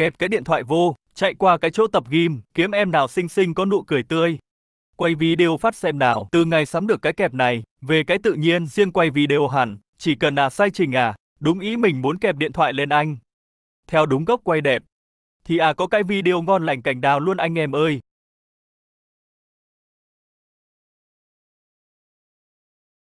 kẹp cái điện thoại vô, chạy qua cái chỗ tập ghim, kiếm em nào xinh xinh có nụ cười tươi. Quay video phát xem nào, từ ngày sắm được cái kẹp này, về cái tự nhiên riêng quay video hẳn, chỉ cần là sai trình à, đúng ý mình muốn kẹp điện thoại lên anh. Theo đúng gốc quay đẹp, thì à có cái video ngon lành cảnh đào luôn anh em ơi.